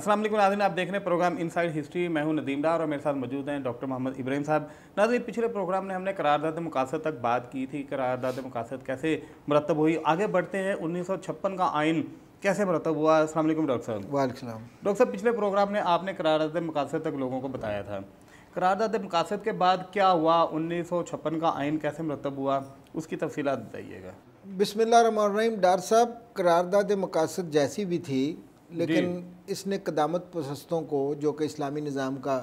असलम नाजन आप देख रहे हैं प्रोग्राम इनसाइड हिस्ट्री मैं हूं नदीम डार और मेरे साथ मौजूद हैं डॉक्टर मोहम्मद इब्राहिम साहब नाजन पिछले प्रोग्राम में हमने करारदाद मकासद तक बात की थी करारदाद मकासद कैसे मरतब हुई आगे बढ़ते हैं उन्नीस का आइन कैसे मरतब हुआ असलम डॉक्टर साहब वालेकाम डॉक्टर साहब पिछले प्रोग्राम में आपने करारदाद मकासद तक लोगों को बताया था करारदाद मकासद के बाद क्या हुआ उन्नीस का आइन कैसे मरतब हुआ उसकी तफसीत बताइएगा बिसमीम डार साहब करारदाद मकासद जैसी भी थी लेकिन इसने कदामत पसस्तों को जो कि इस्लामी निज़ाम का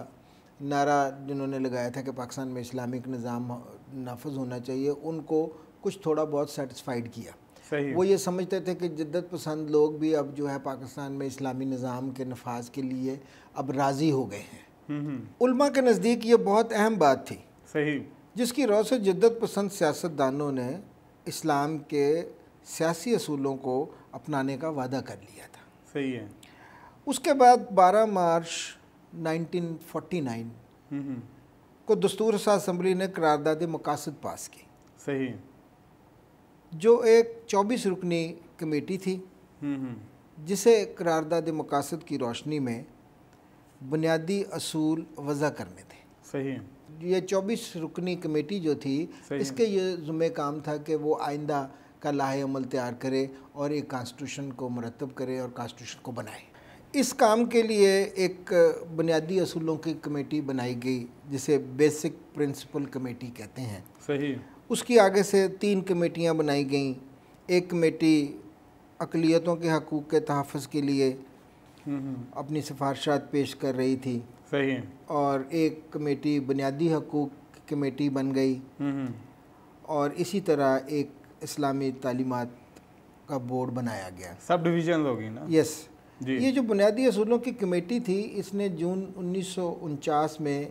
नारा जिन्होंने लगाया था कि पाकिस्तान में इस्लामिक निज़ाम नाफज होना चाहिए उनको कुछ थोड़ा बहुत सेटिस्फाइड किया वो ये समझते थे कि जिद्दत पसंद लोग भी अब जो है पाकिस्तान में इस्लामी निज़ाम के नफाज के लिए अब राज़ी हो गए हैं हम्म, हम्म। उल्मा के नज़दीक ये बहुत अहम बात थी सही जिसकी रौ से जिद्दत पसंद सियासतदानों ने इस्लाम के सियासी असूलों को अपनाने का वादा कर लिया सही है उसके बाद 12 मार्च 1949 हम्म, हम्म। को दस्तूर सा असम्बली ने करारदाद मकासद पास की सही जो एक 24 रुकनी कमेटी थी हम्म, जिसे करारदाद मकासद की रोशनी में बुनियादी असूल वज़ा करने थे सही ये 24 रुकनी कमेटी जो थी इसके ये जुम्मे काम था कि वो आइंदा का लाहे अमल तैयार करे और एक कॉन्स्टिट्यूशन को मरतब करे और कॉन्स्टिट्यूशन को बनाए इस काम के लिए एक बुनियादी असूलों की कमेटी बनाई गई जिसे बेसिक प्रिंसिपल कमेटी कहते हैं सही उसकी आगे से तीन कमेटियाँ बनाई गई एक कमेटी अकलीतों के हकूक़ के तहफ़ के लिए हम्म, हम्म। अपनी सिफारशात पेश कर रही थी सही और एक कमेटी बुनियादी हकूक़ कमेटी बन गई हम्म, और इसी तरह एक इस्लामी तालीमत का बोर्ड बनाया गया सब डिवीजन होगी ना यस जी ये जो बुनियादी असूलों की कमेटी थी इसने जून उन्नीस में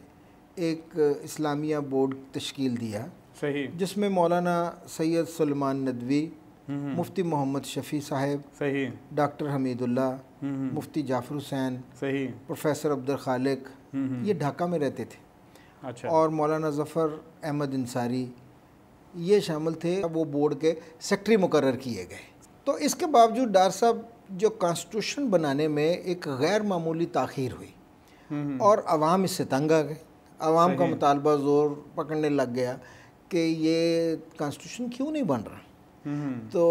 एक इस्लामिया बोर्ड तश्कील दिया सही जिसमें मौलाना सैयद सलमान नदवी हम्म, हम्म। मुफ्ती मोहम्मद शफी साहब सही डॉक्टर हमीदुल्ला हम्म, मुफ्ती जाफर हुसैन सही प्रोफेसर अब्दुल खालिक ये ढाका में रहते थे अच्छा और मौलाना जफ़र अहमद अंसारी ये शामिल थे वो बोर्ड के सेक्रेटरी मुकर किए गए तो इसके बावजूद डार साहब जो कॉन्स्टिट्यूशन बनाने में एक गैर मामूली तखीर हुई हम्म। और आवाम इससे तंग आ गए आवाम का मुतालबा ज़ोर पकड़ने लग गया कि ये कॉन्स्टिट्यूशन क्यों नहीं बन रहा हम्म। तो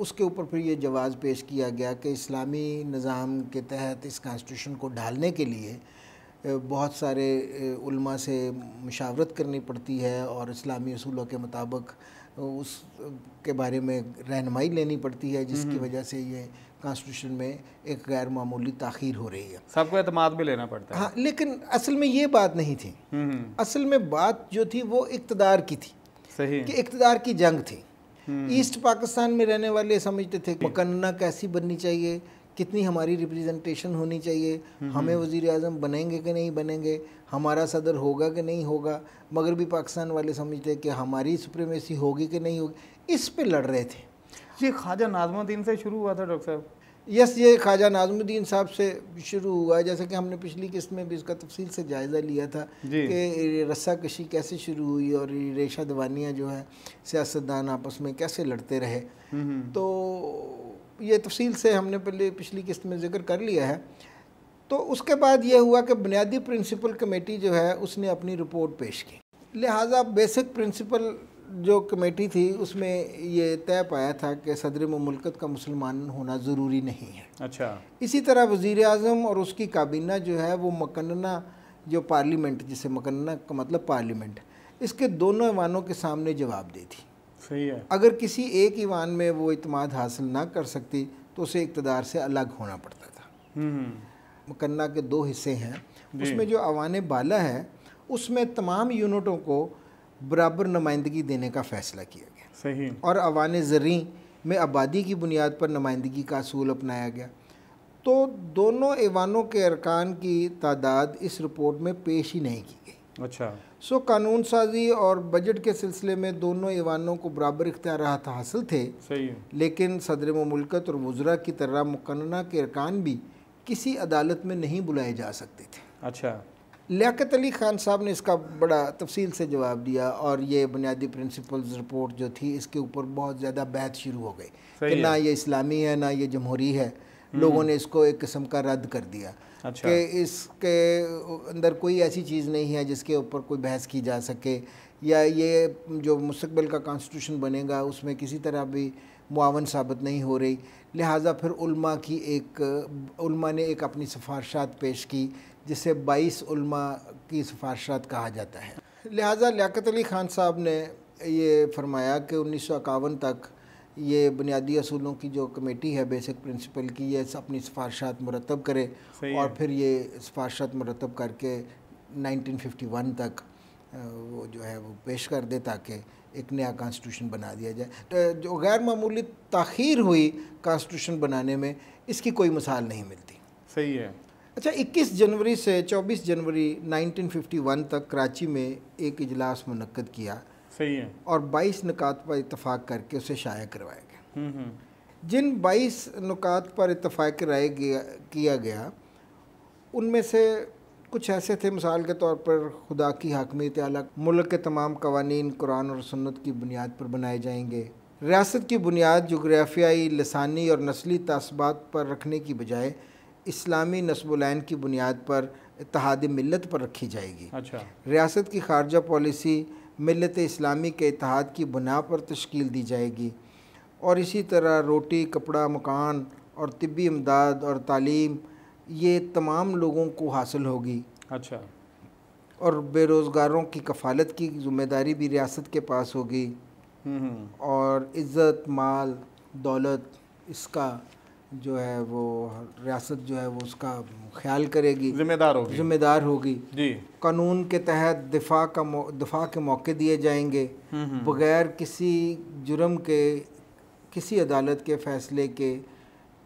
उसके ऊपर फिर ये जवाब पेश किया गया कि इस्लामी निज़ाम के तहत इस कॉन्स्टिट्यूशन को ढालने के लिए बहुत सारे उल्मा से मशावरत करनी पड़ती है और इस्लामी असूलों के मुताबिक उस के बारे में रहनमाई लेनी पड़ती है जिसकी वजह से ये कॉन्स्टिट्यूशन में एक गैर मामूली ताखीर हो रही है सबको अतमाद भी लेना पड़ता है हाँ लेकिन असल में ये बात नहीं थी असल में बात जो थी वो इकतदार की थी सही कि इकतदार की जंग थी ईस्ट पाकिस्तान में रहने वाले समझते थे मकन्ना कैसी बननी चाहिए कितनी हमारी रिप्रेजेंटेशन होनी चाहिए हम्म, हमें हम्म। वजीर अजम बनेंगे कि नहीं बनेंगे हमारा सदर होगा कि नहीं होगा मगर भी पाकिस्तान वाले समझते कि हमारी सुप्रीमेसी होगी कि नहीं होगी इस पर लड़ रहे थे ये ख्वाजा नाजमुद्दीन से शुरू हुआ था डॉक्टर साहब यस ये ख्वाजा नाजमुद्दीन साहब से शुरू हुआ जैसे कि हमने पिछली किस्त में भी इसका तफसील से जायज़ा लिया था कि रस्सा कशी कैसे शुरू हुई और रेशा दवानियाँ जो है सियासतदान आपस में कैसे लड़ते रहे हम्म, तो ये तफसील से हमने पहले पिछली किस्त में जिक्र कर लिया है तो उसके बाद यह हुआ कि बुनियादी प्रिंसिपल कमेटी जो है उसने अपनी रिपोर्ट पेश की लिहाजा बेसिक प्रिंसिपल जो कमेटी थी उसमें ये तय पाया था कि सदर ममलकत का मुसलमान होना ज़रूरी नहीं है अच्छा इसी तरह वज़ी अजम और उसकी काबीना जो है वो मकन्ना जो पार्लियामेंट जिसे मकन्ना का मतलब पार्लियामेंट इसके दोनों ईवानों के सामने जवाब दी थी सही है अगर किसी एक ईवान में वो इतमाद हासिल ना कर सकती तो उसे इकतदार से अलग होना पड़ता था हम्म। मुकन्ना के दो हिस्से हैं उसमें जो अवान बाला है उसमें तमाम यूनिटों को बराबर नुमाइंदगी देने का फैसला किया गया सही और अवान ज़री में आबादी की बुनियाद पर नुमाइंदगी का असूल अपनाया गया तो दोनों ईवानों के अरकान की तादाद इस रिपोर्ट में पेश ही नहीं की गई अच्छा सो कानून साजी और बजट के सिलसिले में दोनों ईवानों को बराबर इख्तियार हासिल थे सही है। लेकिन सदर ममलकत और वज्रा की तरह मुकन्ना के अरकान भी किसी अदालत में नहीं बुलाए जा सकते थे अच्छा लियात अली ख़ान साहब ने इसका बड़ा तफसील से जवाब दिया और ये बुनियादी प्रिंसिपल्स रिपोर्ट जो थी इसके ऊपर बहुत ज़्यादा बहस शुरू हो गई कि ना ये इस्लामी है ना ये जमहूरी है हम्म। लोगों ने इसको एक किस्म का रद्द कर दिया अच्छा। कि इसके अंदर कोई ऐसी चीज़ नहीं है जिसके ऊपर कोई बहस की जा सके या ये जो मुस्तबिल का कॉन्स्टिट्यूशन बनेगा उसमें किसी तरह भी मुआवन साबित नहीं हो रही लिहाजा फिर उल्मा की एक उल्मा ने एक अपनी सिफारशात पेश की जिसे बाईस उल्मा की सिफारशात कहा जाता है लिहाजा लियाक़त अली ख़ान साहब ने ये फरमाया कि उन्नीस तक ये बुनियादी असूलों की जो कमेटी है बेसिक प्रिंसिपल की ये अपनी सिफारशात मरतब करे और फिर ये सिफारशात मरतब करके 1951 तक वो जो है वो पेश कर दे ताकि एक नया कॉन्स्टिट्यूशन बना दिया जाए तो जो गैर मामूली तखीर हुई कॉन्स्टिट्यूशन बनाने में इसकी कोई मिसाल नहीं मिलती सही है अच्छा 21 जनवरी से 24 जनवरी 1951 तक कराची में एक इजलास मनक़द किया सही है और 22 निकात पर इतफाक़ करके उसे शाया करवाया गया हम्म, हम्म। जिन 22 निकात पर इतफाक़ कराया गया किया गया उनमें से कुछ ऐसे थे मिसाल के तौर पर खुदा की हाकमीत अलग मुल्क के तमाम कवानीन कुरान और सुन्नत की बुनियाद पर बनाए जाएंगे रियासत की बुनियाद जोग्राफियाई लसानी और नस्ली तसबात पर रखने की बजाय इस्लामी नस्बुलैन की बुनियाद पर इतिहाद मिलत पर रखी जाएगी अच्छा रियासत की खारजा पॉलिसी मिलत इस्लामी के इतिहाद की बुना पर तश्कील दी जाएगी और इसी तरह रोटी कपड़ा मकान और तबी इमदाद और तालीम ये तमाम लोगों को हासिल होगी अच्छा और बेरोज़गारों की कफालत की जिम्मेदारी भी रियासत के पास होगी हम्म, हम्म। और इज़्ज़त माल दौलत इसका जो है वो रियासत जो है वो उसका ख्याल करेगी जिम्मेदार होगी जिम्मेदार होगी जी कानून के तहत दिफा का दिफा के मौके दिए जाएंगे हम्म, हम्म। बगैर किसी जुर्म के किसी अदालत के फैसले के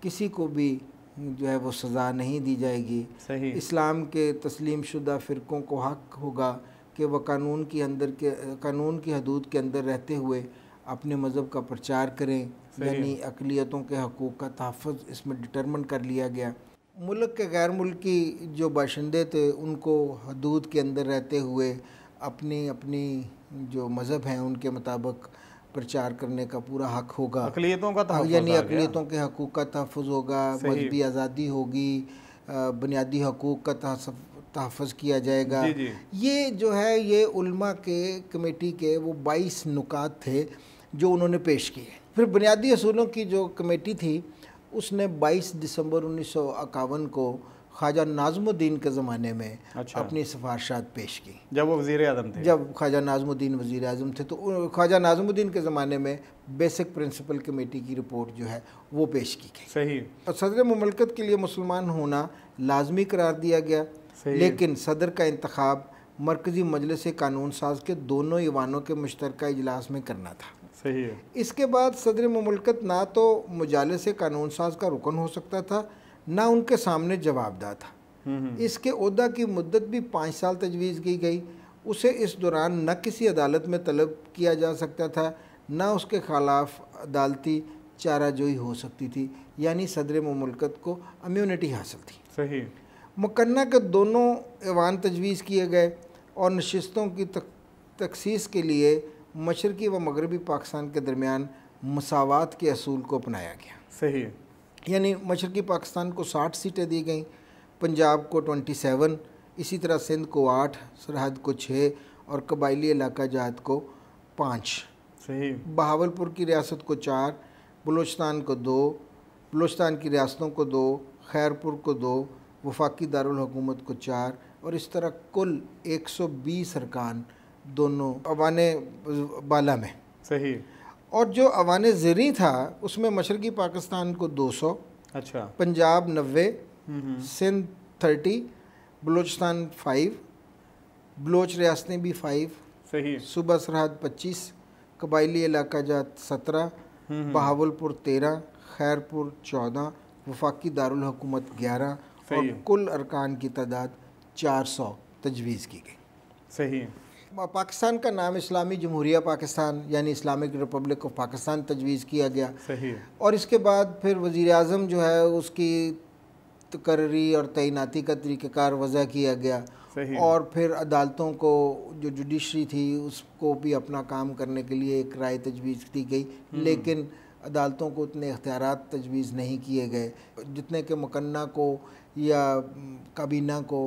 किसी को भी जो है वो सज़ा नहीं दी जाएगी सही इस्लाम के तस्लीम शुदा फ़िरक़ों को हक होगा कि वह कानून के अंदर के कानून की हदूद के अंदर रहते हुए अपने मज़हब का प्रचार करें यानी अकलीतों के हकूक़ का तहफ़ इसमें डिटर्मन कर लिया गया मुल्क के गैर मुल्की जो बाशिंदे थे उनको हदूद के अंदर रहते हुए अपनी अपनी जो मज़हब हैं उनके मुताबिक प्रचार करने का पूरा हक होगा अकलीतों का यानी अकलीतों के हकूक़ का तहफ़ होगा मजहबी आज़ादी होगी बुनियादी हकूक़ का तहफ़ किया जाएगा जी जी। ये जो है ये उल्मा के कमेटी के वो बाईस नुकात थे जो उन्होंने पेश किए फिर बुनियादी असूलों की जो कमेटी थी उसने 22 दिसंबर उन्नीस को ख्वाजा नाजमुद्दीन के ज़माने में अच्छा। अपनी सिफारशात पेश की जब वो वज़ी अजम थे जब ख्वाजा नाजमुद्दीन वज़ी अजम थे तो ख्वाजा नाजमुद्दीन के ज़माने में बेसिक प्रिंसिपल कमेटी की रिपोर्ट जो है वो पेश की गई सही और सदर ममलकत के लिए मुसलमान होना लाजमी करार दिया गया लेकिन सदर का इंतखब मरकज़ी मजलिस कानून साज के दोनों ईवानों के मुश्तरक इजलास में करना था सही है इसके बाद सदर ममलकत ना तो से कानून साज का रुकन हो सकता था ना उनके सामने जवाबदा था हम्म, हम्म। इसके अहदा की मदत भी पाँच साल तजवीज़ की गई उसे इस दौरान न किसी अदालत में तलब किया जा सकता था ना उसके खिलाफ अदालती चाराजोई हो सकती थी यानी सदर ममलकत को अम्यूनिटी हासिल थी सही मुकन्ना के दोनों एवान तजवीज़ किए गए और नशस्तों की तक, तकसीस के लिए मशरक़ी व मगरबी पाकिस्तान के दरमियान मसावत के असूल को अपनाया गया सही है यानी मशरक़ी पाकिस्तान को साठ सीटें दी गई पंजाब को ट्वेंटी सेवन इसी तरह सिंध को आठ सरहद को छः और कबायली इलाका जात को पाँच सही बहावलपुर की रियासत को चार बलोचस्तान को दो बलोचस्तान की रियासतों को दो खैरपुर को दो वफाकी दारकूमत को चार और इस तरह कुल एक सौ बीस अरकान दोनों अवान बाला में सही और जो अवान ज़री था उसमें मशरक़ी पाकिस्तान को 200 अच्छा पंजाब नबे हम्म, हम्म। सिंध थर्टी बलूचिस्तान फाइव बलोच रियासतें भी फाइव सही सुबह सरहद पच्चीस कबायली इलाका जात सत्रह हम्म, बहावलपुर तेरह खैरपुर चौदह वफाकी दारकूमत ग्यारह और कुल अरकान की तादाद चार सौ तजवीज़ की गई सही पाकिस्तान का नाम इस्लामी जमहूरिया पाकिस्तान यानी इस्लामिक रिपब्लिक ऑफ पाकिस्तान तजवीज़ किया गया सही है। और इसके बाद फिर वज़ी अजम जो है उसकी तकर्री और तैनाती का तरीक़ार वज़ा किया गया और फिर अदालतों को जो जुडिशरी थी उसको भी अपना काम करने के लिए एक राय तजवीज़ दी गई हम्म। लेकिन अदालतों को उतने इख्तियार तजवीज़ नहीं किए गए जितने के मकन्ना को या काबीना को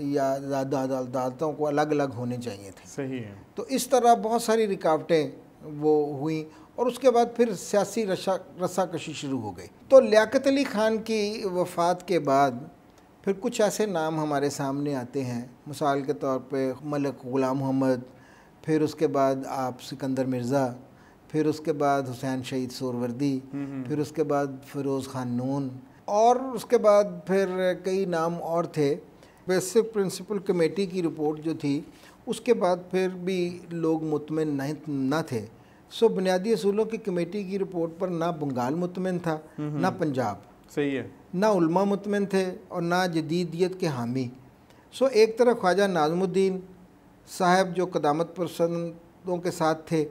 या अदालतों को अलग अलग होने चाहिए थे सही है तो इस तरह बहुत सारी रिकावटें वो हुई और उसके बाद फिर सियासी रसा रसाकशी शुरू हो गई तो लियाकत अली ख़ान की वफ़ात के बाद फिर कुछ ऐसे नाम हमारे सामने आते हैं मिसाल के तौर पे मलक ग़ुलाम मोहम्मद फिर उसके बाद आप सिकंदर मिर्ज़ा फिर उसके बाद हुसैन शहीद सोरवर्दी हम्म, हम्म। फिर उसके बाद फिरोज़ खान नून और उसके बाद फिर कई नाम और थे वैसे प्रिंसिपल कमेटी की रिपोर्ट जो थी उसके बाद फिर भी लोग मुतमिन न थे सो बुनियादी असूलों की कमेटी की रिपोर्ट पर ना बंगाल मुतमिन था ना पंजाब सही है ना उलमा मुतमिन थे और ना जदीदियत के हामी सो एक तरफ ख्वाजा नाजमुद्दीन साहब जो कदामत पसंदों के साथ थे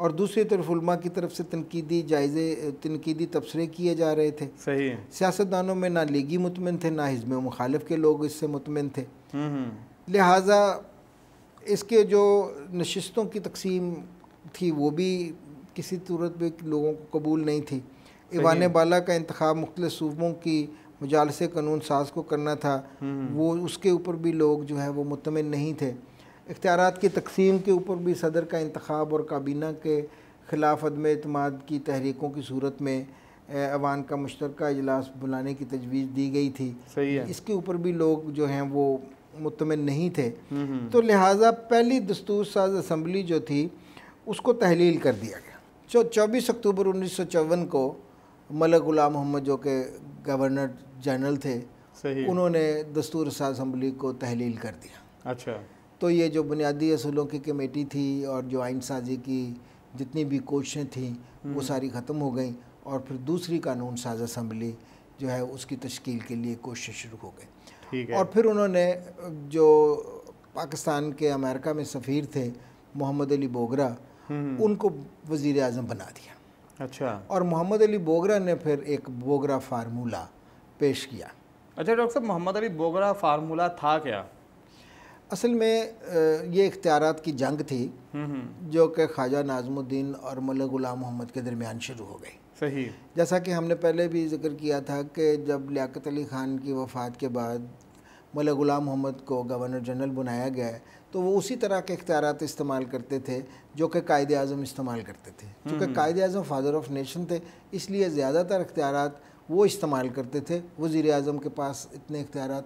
और दूसरी तरफ उलमा की तरफ से तनकीदी जायज़े तनकीदी तबसरे किए जा रहे थे सही सियासतदानों में ना लीगी मुतमिन थे ना हिजब मुखालफ के लोग इससे मुतमिन थे हम्म, हम्म। लिहाजा इसके जो नशस्तों की तकसीम थी वो भी किसी सूरत में लोगों को कबूल नहीं थी इवान बाला का इंतखा मुख्तल सूबों की मुजालस कानून साज को करना था हम्म। वो उसके ऊपर भी लोग जो है वो मुतमिन नहीं थे इख्तियार की तकसीम के ऊपर भी सदर का इंतखब और काबीना के ख़िलाफ़ अदम अतमाद की तहरीकों की सूरत में अवान का मुश्तर इजलास बुलाने की तजवीज़ दी गई थी सही है इसके ऊपर भी लोग जो हैं वो मुतमिन नहीं थे हम्म, हम्म। तो लिहाजा पहली दस्तूर साज असम्बली जो थी उसको तहलील कर दिया गया जो चौबीस अक्टूबर उन्नीस सौ चौवन को मलक गुलाम मोहम्मद जो के गवर्नर जनरल थे उन्होंने दस्तूर साज असम्बली को तहलील कर दिया अच्छा तो ये जो बुनियादी असूलों की कमेटी थी और जो आइन साजी की जितनी भी कोशिशें थीं वो हम्म। सारी ख़त्म हो गई और फिर दूसरी कानून साज असम्बली जो है उसकी तश्कील के लिए कोशिश शुरू हो गई और फिर उन्होंने जो पाकिस्तान के अमेरिका में सफ़ीर थे मोहम्मद अली बोगरा हम्म। उनको वज़ी अजम बना दिया अच्छा और मोहम्मद अली बोगरा ने फिर एक बोगरा फार्मूला पेश किया अच्छा डॉक्टर साहब मोहम्मद अली बोगरा फार्मूला था क्या असल में ये इख्तियार की जंग थी हम्म, हम्म। जो कि ख्वाजा नाजमुद्दीन और मल गुलाम मोहम्मद के दरमियान शुरू हो गई सही जैसा कि हमने पहले भी जिक्र किया था कि जब लियाकत अली ख़ान की वफ़ात के बाद मल गुलाम मोहम्मद को गवर्नर जनरल बनाया गया है तो वो उसी तरह के इख्तियार इस्तेमाल करते थे जो कि कायद अजम इस्तेमाल करते थे क्योंकि हम्म, कायद अजम फादर ऑफ नेशन थे इसलिए ज़्यादातर इख्तियार वो इस्तेमाल करते थे वज़ी अजम के पास इतने इख्तियार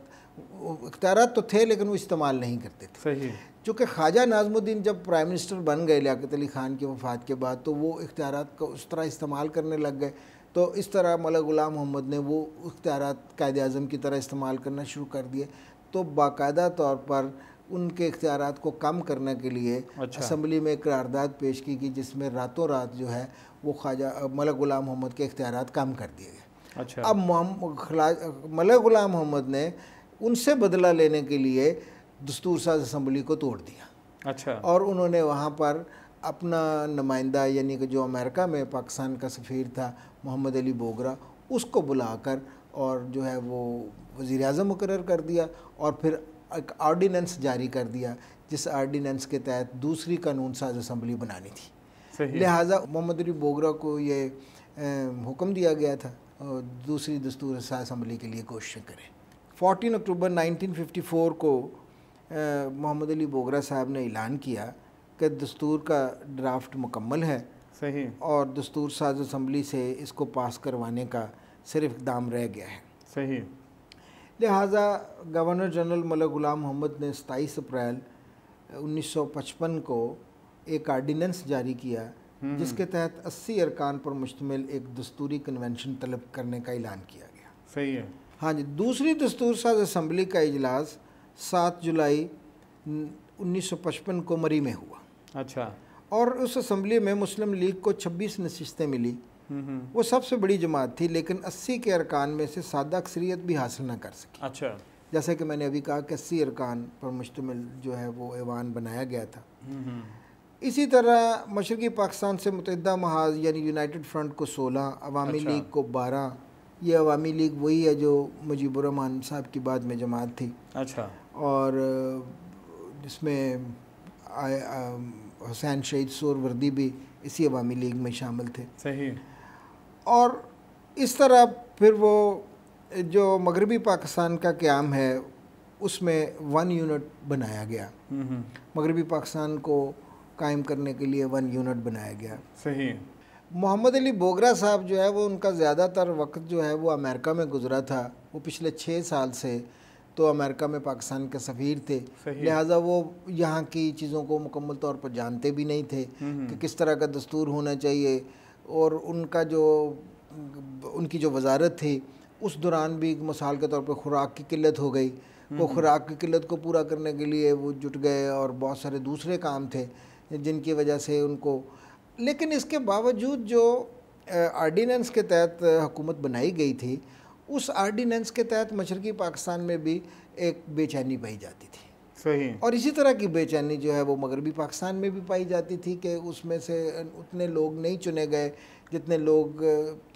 इख्तियारत तो थे लेकिन वो इस्तेमाल नहीं करते थे चूँकि ख्वाजा नाजमुद्दीन जब प्राइम मिनिस्टर बन गए लियाकत अली ख़ान की वफ़ात के बाद तो वो इख्तियारत का उस तरह इस्तेमाल करने लग गए तो इस तरह मलक गुलाम मोहम्मद ने वो इख्तियारत कायद अजम की तरह इस्तेमाल करना शुरू कर दिए तो बाकायदा तौर पर उनके इख्तियार को कम करने के लिए अच्छा। असम्बली में करारदाद पेश की गई जिसमें रातों रात जो है वो ख्वाजा मलक गुलाम मोहम्मद के इख्तियार कम कर दिए गए अच्छा। अब मलक गुलाम मोहम्मद ने उनसे बदला लेने के लिए दस्तूर साज असम्बली को तोड़ दिया अच्छा और उन्होंने वहाँ पर अपना नुमाइंदा यानी कि जो अमेरिका में पाकिस्तान का सफ़ीर था मोहम्मद अली बोगरा उसको बुलाकर और जो है वो वज़ी अजम मुकर कर दिया और फिर एक आर्डीनेंस जारी कर दिया जिस आर्डीनेंस के तहत दूसरी कानून साज असम्बली बनानी थी लिहाजा मोहम्मद अली बोगरा को ये हुक्म दिया गया था दूसरी दस्तूर साज असम्बली के लिए कोशिश करें 14 अक्टूबर 1954 को मोहम्मद अली बोगरा साहब ने ऐलान किया कि दस्तूर का ड्राफ्ट मुकम्मल है सही और दस्तूर साज असम्बली से इसको पास करवाने का सिर्फ इकदाम रह गया है सही लिहाजा गवर्नर जनरल मलक गुलाम मोहम्मद ने सताईस अप्रैल 1955 को एक आर्डीनेंस जारी किया हम्म। जिसके तहत 80 अरकान पर मुश्तमिल एक दस्तूरी कन्वेंशन तलब करने का ऐलान किया गया सही है हाँ जी दूसरी दस्तूर साज असम्बली का इजलास सात जुलाई 1955 को मरी में हुआ अच्छा और उस असम्बली में मुस्लिम लीग को 26 नशस्तें मिली हम्म, हम्म। वो सबसे बड़ी जमात थी लेकिन 80 के अरकान में से सादा अक्सरियत भी हासिल ना कर सकी अच्छा जैसे कि मैंने अभी कहा कि अस्सी अरकान पर मुश्तमिल जो है वो ऐवान बनाया गया था हम्म, इसी तरह मशरक़ी पाकिस्तान से मुतहदा महाज यानी यूनाइटेड फ्रंट को सोलह अवामी अच्छा। लीग को बारह ये अवामी लीग वही है जो मुजीबरहमान साहब की बाद में जमात थी अच्छा और जिसमें हुसैन शहीद सोरवर्दी भी इसी अवामी लीग में शामिल थे सही और इस तरह फिर वो जो मगरबी पाकिस्तान का क्याम है उसमें वन यूनिट बनाया गया हम्म, हम्म। मगरबी पाकिस्तान को कायम करने के लिए वन यूनिट बनाया गया सही मोहम्मद अली बोगरा साहब जो है वो उनका ज़्यादातर वक्त जो है वो अमेरिका में गुजरा था वो पिछले छः साल से तो अमेरिका में पाकिस्तान के सफ़ीर थे लिहाजा वो यहाँ की चीज़ों को मुकम्मल तौर पर जानते भी नहीं थे हम्म, हम्म। कि किस तरह का दस्तूर होना चाहिए और उनका जो उनकी जो वजारत थी उस दौरान भी मिसाल के तौर पर खुराक की किल्लत हो गई हम्म, वो खुराक की किल्लत को पूरा करने के लिए वो जुट गए और बहुत सारे दूसरे काम थे जिनकी वजह से उनको लेकिन इसके बावजूद जो आर्डीनेंस के तहत हुकूमत बनाई गई थी उस आर्डीनेंस के तहत मशरकी पाकिस्तान में भी एक बेचैनी पाई जाती थी सही और इसी तरह की बेचैनी जो है वो मगरबी पाकिस्तान में भी पाई जाती थी कि उसमें से उतने लोग नहीं चुने गए जितने लोग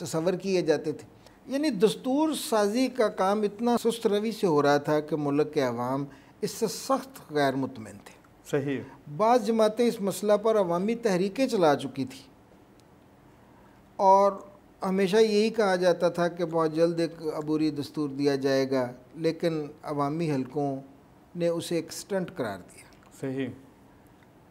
तस्वर किए जाते थे यानी दस्तूर साजी का काम इतना सुस्त रवि से हो रहा था कि मुल्क के अवाम इससे सख्त गैर मुतमिन थे सही बाज़ जमातें इस मसला पर अवामी तहरीकें चला चुकी थी और हमेशा यही कहा जाता था कि बहुत जल्द एक अबूरी दस्तूर दिया जाएगा लेकिन अवामी हलकों ने उसे एक स्टंट करार दिया सही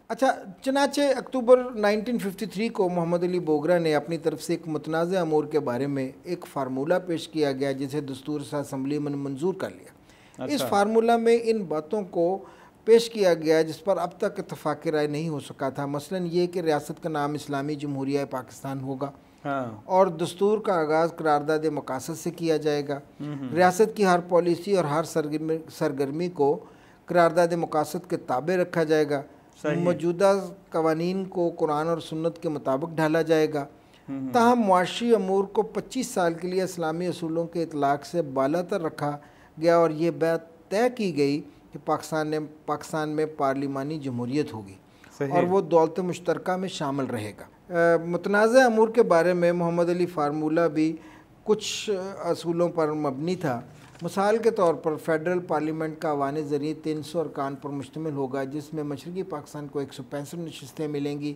अच्छा चनाचे अक्टूबर 1953 को मोहम्मद अली बोगरा ने अपनी तरफ से एक मतनाज़ अमूर के बारे में एक फार्मूला पेश किया गया जिसे दस्तूर से असम्बली में मंजूर कर लिया अच्छा। इस फार्मूला में इन बातों को पेश किया गया जिस पर अब तक इतफाक़ राय नहीं हो सका था मसलन ये कि रियासत का नाम इस्लामी जमहूरिया पाकिस्तान होगा हाँ। और दस्तूर का आगाज़ करारदाद मकासद से किया जाएगा रियासत की हर पॉलिसी और हर सरगर्मी सरगर्मी को करारदाद मकासद के ताबे रखा जाएगा मौजूदा कवानीन को कुरान और सुन्नत के मुताबिक ढाला जाएगा ताहम मुआशी अमूर को 25 साल के लिए इस्लामी असूलों के इतलाक़ से बाला तर रखा गया और ये बात तय की गई कि पाकिस्तान ने पाकिस्तान में पार्लिमानी जमहूरीत होगी और वो दौलत मुश्तरक में शामिल रहेगा मतनाज़ अमूर के बारे में मोहम्मद अली फार्मूला भी कुछ असूलों पर मबनी था मिसाल के तौर पर फेडरल पार्लियामेंट का अवान ज़रिए तीन सौ अरकान पर मुश्तमिल होगा जिसमें मशरक़ी पाकिस्तान को एक सौ पैंसठ नशस्तें मिलेंगी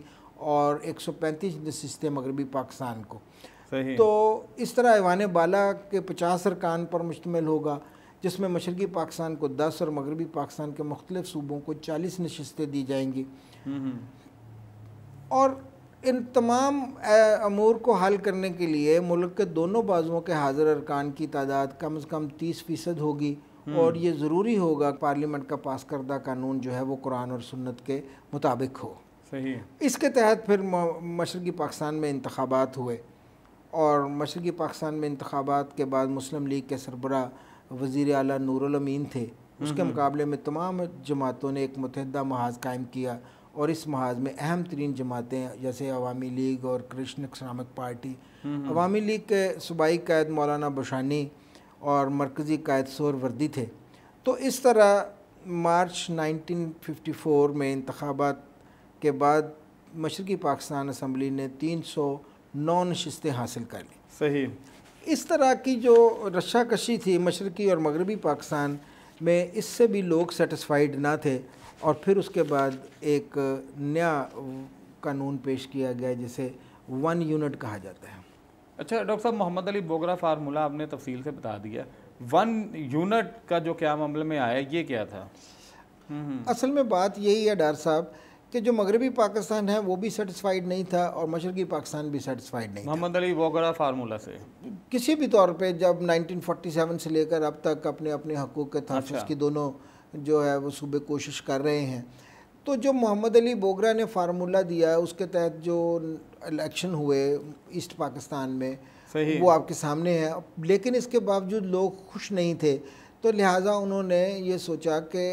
और एक सौ पैंतीस नशस्तें मगरबी पाकिस्तान को तो इस तरह ऐवान बाला के पचास अरकान पर मुश्तमिल होगा जिसमें मशरक़ी पाकिस्तान को दस और मगरबी पाकिस्तान के मुख्तलिफ सूबों को चालीस नशस्तें दी जाएंगी और इन तमाम अमूर को हल करने के लिए मुल्क के दोनों बाजुओं के हाजिर अरकान की तादाद कम अज़ कम तीस फ़ीसद होगी हम्म। और ये ज़रूरी होगा पार्लियामेंट का पास करदा कानून जो है वो कुरान और सुन्नत के मुताबिक हो सही इसके तहत फिर मशरक़ी पाकिस्तान में इंतबात हुए और मशरक़ी पाकिस्तान में इंतबात के बाद मुस्लिम लीग के सरबरा वज़ी अला नूरमीन थे उसके मुकाबले में तमाम जमातों ने एक मतहदा महाज कायम किया और इस महाज में अहम तरीन जमातें जैसे अवामी लीग और कृष्ण इस्लामिक पार्टी अवामी लीग के सूबाई क़ैद मौलाना बशानी और मरकज़ी क़ैद सोरवर्दी वर्दी थे तो इस तरह मार्च 1954 में इंतबात के बाद मशरक़ी पाकिस्तान असम्बली ने 309 नौ नशस्तें हासिल कर ली सही इस तरह की जो रशाकशी थी मशरकी और मगरबी पाकिस्तान में इससे भी लोग सेटिस्फाइड ना थे और फिर उसके बाद एक नया कानून पेश किया गया जिसे वन यूनिट कहा जाता है अच्छा डॉक्टर साहब मोहम्मद अली बोगरा फार्मूला आपने तफसील से बता दिया वन यूनिट का जो क्या मामले में आया ये क्या था हम्म, हम्म। असल में बात यही है डार साहब कि जो मगरबी पाकिस्तान है वो भी सेटिस्फाइड नहीं था और मशरकी पाकिस्तान भी सेटिस्फाइड नहीं मोहम्मद अली वगैरह फार्मूला से किसी भी तौर पे जब 1947 से लेकर अब तक अपने अपने हकूक़ के तहफ़ अच्छा। की दोनों जो है वो सूबे कोशिश कर रहे हैं तो जो मोहम्मद अली बोगरा ने फार्मूला दिया उसके तहत जो इलेक्शन हुए ईस्ट पाकिस्तान में वो आपके सामने है लेकिन इसके बावजूद लोग खुश नहीं थे तो लिहाजा उन्होंने ये सोचा कि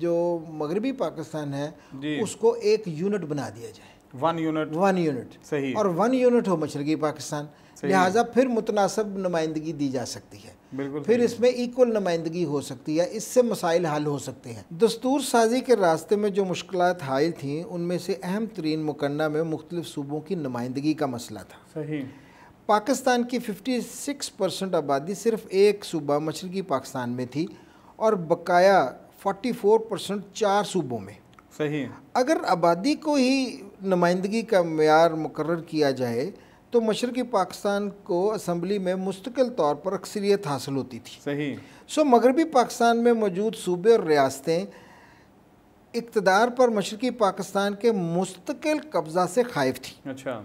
जो मगरबी पाकिस्तान है उसको एक यूनिट बना दिया जाए वन यूनिट वन यूनिट सही और वन यूनिट हो मशरकी पाकिस्तान लिहाजा फिर मुतनासब नुमाइंदगी दी जा सकती है बिल्कुल फिर इसमें इक्वल नुमाइंदगी हो सकती है इससे मसाइल हल हो सकते हैं दस्तूर साजी के रास्ते में जो मुश्किल हायल थी उनमें से अहम तरीन मुकन्ना में मुख्तलिफ सूबों की नुमाइंदगी का मसला था सही पाकिस्तान की 56 परसेंट आबादी सिर्फ एक सूबा मशरकी पाकिस्तान में थी और बकाया 44 परसेंट चार सूबों में सही अगर आबादी को ही नुमाइंदगी का मैार मुकर किया जाए तो मशरक़ी पाकिस्तान को असम्बली में मुस्तकिल तौर पर अक्सरियत हासिल होती थी सही सो मगरबी पाकिस्तान में मौजूद सूबे और रियासतें इकतदार पर मशरक़ी पाकिस्तान के मुस्तकिल कब्ज़ा से खाइफ थी अच्छा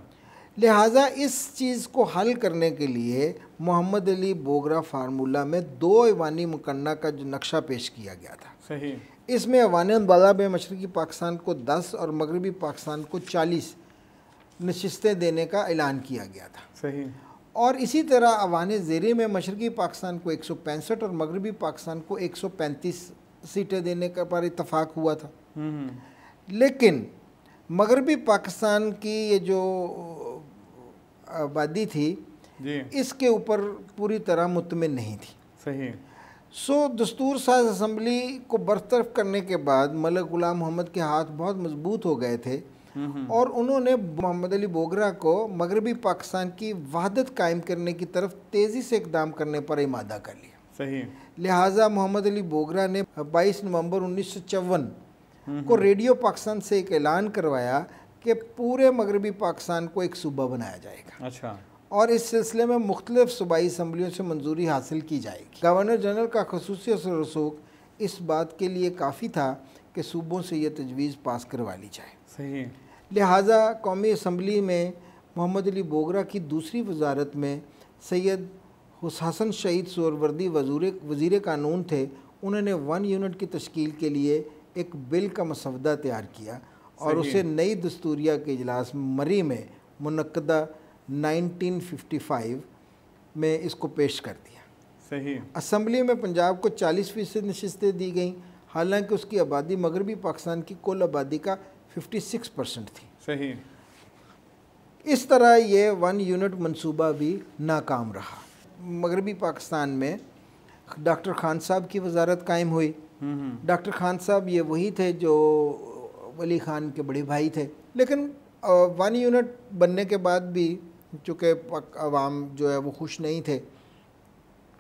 लिहाजा इस चीज़ को हल करने के लिए मोहम्मद अली बोगरा फार्मूला में दो ईवानी मुकन्ना का जो नक्शा पेश किया गया था सही इसमें अवान में मशरकी पाकिस्तान को 10 और मगरबी पाकिस्तान को 40 नशस्तें देने का ऐलान किया गया था सही और इसी तरह अवान जेरे में मशरकी पाकिस्तान को एक और मगरबी पाकिस्तान को पैंतीस सीटें देने का पर इतफाक़ हुआ था हम्म। लेकिन मगरबी पाकिस्तान की ये जो आबादी थी जी इसके ऊपर पूरी तरह मुतमिन नहीं थी सही सो दस्तूर साज असम्बली को बरतरफ करने के बाद मलक गुलाम मोहम्मद के हाथ बहुत मजबूत हो गए थे हम्म, हम्म। और उन्होंने मोहम्मद अली बोगरा को मगरबी पाकिस्तान की वहादत कायम करने की तरफ तेज़ी से इकदाम करने पर इमादा कर लिया सही लिहाजा मोहम्मद अली बोगरा ने 22 नवंबर उन्नीस हम्म, को रेडियो पाकिस्तान से एक ऐलान करवाया कि पूरे मगरबी पाकिस्तान को एक सूबा बनाया जाएगा अच्छा और इस सिलसिले में मुख्तलिफ सूबाई असम्बलियों से मंजूरी हासिल की जाएगी गवर्नर जनरल का खसूस रसूख इस बात के लिए काफ़ी था कि सूबों से यह तजवीज़ पास करवा ली जाए सही लिहाजा कौमी असम्बली में मोहम्मद अली बोगरा की दूसरी वजारत में सैयद हसन शहीद सोरवर्दी वजूर वजीर कानून थे उन्होंने वन यूनिट की तश्ील के लिए एक बिल का मसवदा तैयार किया और उसे नई दस्तूरिया के इजलास मरी में मनदा 1955 में इसको पेश कर दिया सही असम्बली में पंजाब को 40 फीसद नशस्तें दी गई हालांकि उसकी आबादी मगरबी पाकिस्तान की कुल आबादी का 56 परसेंट थी सही इस तरह ये वन यूनिट मंसूबा भी नाकाम रहा मगरबी पाकिस्तान में डॉक्टर खान साहब की वजारत कायम हुई हम्म, हम्म। डॉक्टर खान साहब ये वही थे जो अली ख़ान के बड़े भाई थे लेकिन वन यूनिट बनने के बाद भी चूँकि अवाम जो है वो खुश नहीं थे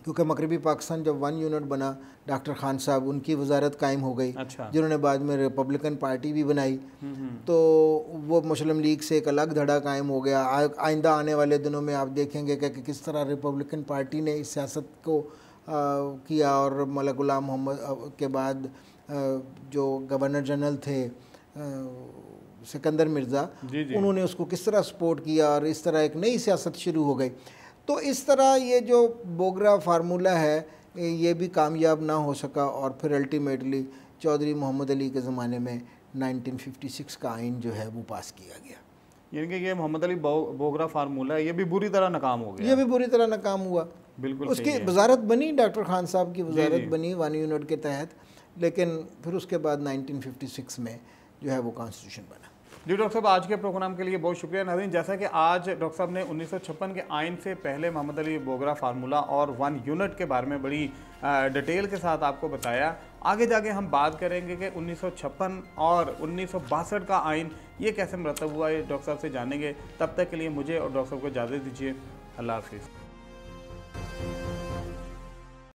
क्योंकि मकरबी पाकिस्तान जब वन यूनिट बना डॉक्टर खान साहब उनकी वजारत कायम हो गई अच्छा। जिन्होंने बाद में रिपब्लिकन पार्टी भी बनाई हम्म, हम्म। तो वो मुस्लिम लीग से एक अलग धड़ा कायम हो गया आइंदा आने वाले दिनों में आप देखेंगे कि, कि किस तरह रिपब्लिकन पार्टी ने इस सियासत को आ, किया और मलक गुलाम मोहम्मद के बाद आ, जो गवर्नर जनरल थे सिकंदर मिर्ज़ा उन्होंने उसको किस तरह सपोर्ट किया और इस तरह एक नई सियासत शुरू हो गई तो इस तरह ये जो बोगरा फार्मूला है ये भी कामयाब ना हो सका और फिर अल्टीमेटली चौधरी मोहम्मद अली के ज़माने में 1956 का आइन जो है वो पास किया गया यानी कि ये मोहम्मद अली बोगरा फार्मूला है ये भी बुरी तरह नाकाम हो गया ये भी बुरी तरह नाकाम हुआ बिल्कुल उसकी वजारत बनी डॉक्टर खान साहब की वजारत बनी वन यूनिट के तहत लेकिन फिर उसके बाद नाइनटीन में जो है वो कॉन्स्टिट्यूशन बना जी डॉक्टर साहब आज के प्रोग्राम के लिए बहुत शुक्रिया नाजीन जैसा कि आज डॉक्टर साहब ने उन्नीस के आइन से पहले मोहम्मद अली बोगरा फार्मूला और वन यूनिट के बारे में बड़ी डिटेल के साथ आपको बताया आगे जाके हम बात करेंगे कि उन्नीस और उन्नीस का आयन ये कैसे मरतब हुआ ये डॉक्टर साहब से जानेंगे तब तक के लिए मुझे और डॉक्टर साहब को इजाज़त दीजिए अल्लाह हाफिज़